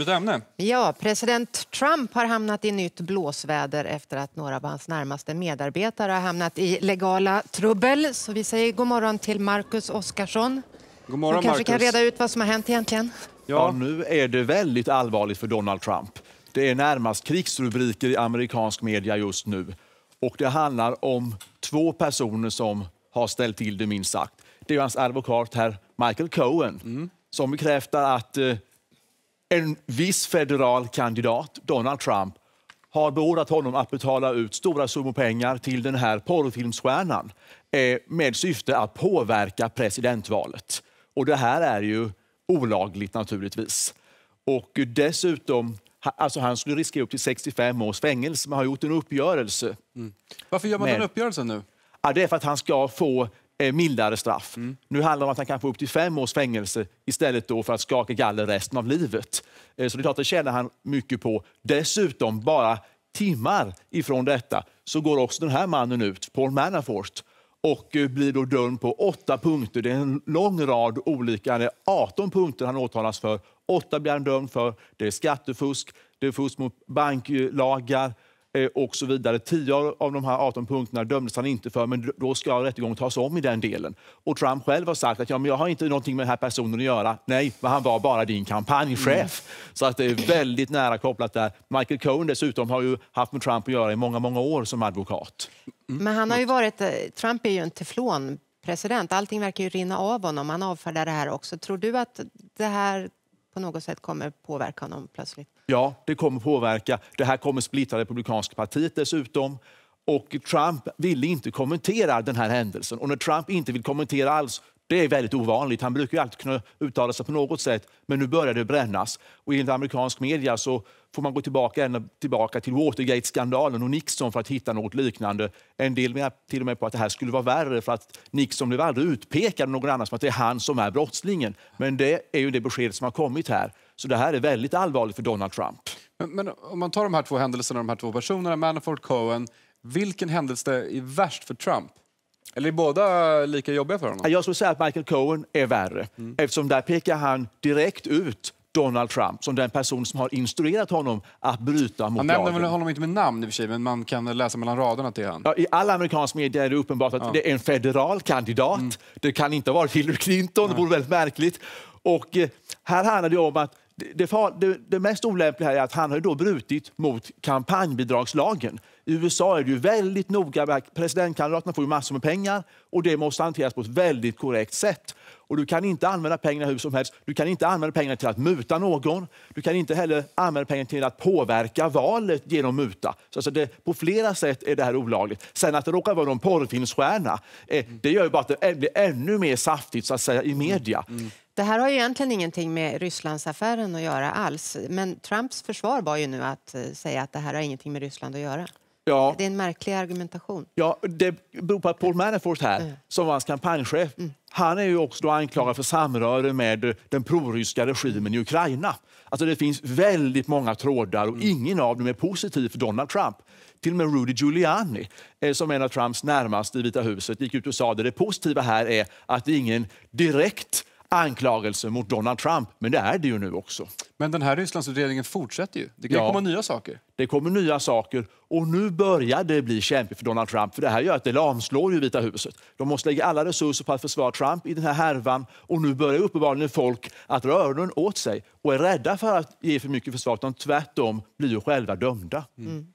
Mitt ämne? Ja, president Trump har hamnat i nytt blåsväder efter att några av hans närmaste medarbetare har hamnat i legala trubbel. Så vi säger god morgon till Marcus Oskarsson. God morgon, du kanske kan reda ut vad som har hänt egentligen. Ja. ja, nu är det väldigt allvarligt för Donald Trump. Det är närmast krigsrubriker i amerikansk media just nu. Och det handlar om två personer som har ställt till det minst sagt. Det är hans advokat herr Michael Cohen mm. som bekräftar att eh, en viss federal kandidat, Donald Trump, har beordrat honom att betala ut stora summor pengar till den här porrfilmsstjärnan eh, med syfte att påverka presidentvalet. Och det här är ju olagligt naturligtvis. Och dessutom, alltså han skulle riskera upp till 65 års fängelse, men har gjort en uppgörelse. Mm. Varför gör man med... den uppgörelsen nu? Ja, det är för att han ska få Eh, mildare straff. Mm. Nu handlar det om att han kan få upp till fem års fängelse istället då för att skaka galler resten av livet. Eh, så det är klart, det tjänar han mycket på. Dessutom, bara timmar ifrån detta så går också den här mannen ut, Paul Manafort, och eh, blir då dömd på åtta punkter. Det är en lång rad olika, det är 18 punkter han åtalas för. Åtta blir han dömd för. Det är skattefusk, det är fusk mot banklagar, Eh, och så vidare. 10 av de här 18 punkterna dömdes han inte för, men då ska rättegången tas om i den delen. Och Trump själv har sagt att ja, men jag har inte någonting med den här personen att göra. Nej, men han var bara din kampanjchef. Mm. Så att det är väldigt nära kopplat där. Michael Cohen dessutom har ju haft med Trump att göra i många, många år som advokat. Mm. Men han har ju varit, eh, Trump är ju en teflonpresident. Allting verkar ju rinna av honom. Han avfärdar det här också. Tror du att det här på något sätt kommer påverka honom plötsligt? Ja, det kommer påverka. Det här kommer splittra republikanska partiet dessutom. Och Trump ville inte kommentera den här händelsen. Och när Trump inte vill kommentera alls, det är väldigt ovanligt. Han brukar ju alltid kunna uttala sig på något sätt, men nu börjar det brännas. Och enligt amerikansk media så får man gå tillbaka, tillbaka till Watergate-skandalen och Nixon för att hitta något liknande. En del menar till och med på att det här skulle vara värre för att Nixon blev aldrig utpekad av någon annan som att det är han som är brottslingen. Men det är ju det besked som har kommit här. Så det här är väldigt allvarligt för Donald Trump. Men, men om man tar de här två händelserna, de här två personerna, Manafort Cohen, vilken händelse är värst för Trump? Eller är båda lika jobbiga för honom? Jag skulle säga att Michael Cohen är värre. Mm. Eftersom där pekar han direkt ut Donald Trump som den person som har instruerat honom att bryta mot lagen. Han nämner väl honom inte med namn i och sig, men man kan läsa mellan raderna till honom. Ja, I alla amerikansk media är det uppenbart att ja. det är en federal kandidat. Mm. Det kan inte ha Hillary Clinton, Nej. det vore väldigt märkligt. Och eh, här handlar det om att det, det, det, mest olämpliga är att han har då brutit mot kampanjbidragslagen. I USA är det ju väldigt noga presidentkandidaterna får ju massor med pengar och det måste hanteras på ett väldigt korrekt sätt. Och du kan inte använda pengarna hur som helst. Du kan inte använda pengarna till att muta någon. Du kan inte heller använda pengarna till att påverka valet genom muta. Så alltså det, på flera sätt är det här olagligt. Sen att det råkar vara någon porrfilmsstjärna, eh, det gör ju bara att det blir ännu mer saftigt så att säga, i media. Mm. Det här har ju egentligen ingenting med Rysslandsaffären att göra alls. Men Trumps försvar var ju nu att eh, säga att det här har ingenting med Ryssland att göra. Ja. Det är en märklig argumentation. Ja, det beror på att Paul Manafort här, mm. som var hans kampanjchef, mm. han är ju också då anklagad för samröre med eh, den proryska regimen i Ukraina. Alltså det finns väldigt många trådar och mm. ingen av dem är positiv för Donald Trump. Till och med Rudy Giuliani, eh, som är en av Trumps närmaste i Vita huset, gick ut och sa att det positiva här är att ingen direkt anklagelse mot Donald Trump, men det är det ju nu också. Men den här Rysslandsutredningen fortsätter ju. Det kan ja, komma nya saker. Det kommer nya saker och nu börjar det bli kämpigt för Donald Trump. För Det här gör att det lamslår ju Vita huset. De måste lägga alla resurser på att försvara Trump i den här härvan och nu börjar uppenbarligen folk att röra öronen åt sig och är rädda för att ge för mycket försvar. Utan tvärtom blir ju själva dömda. Mm.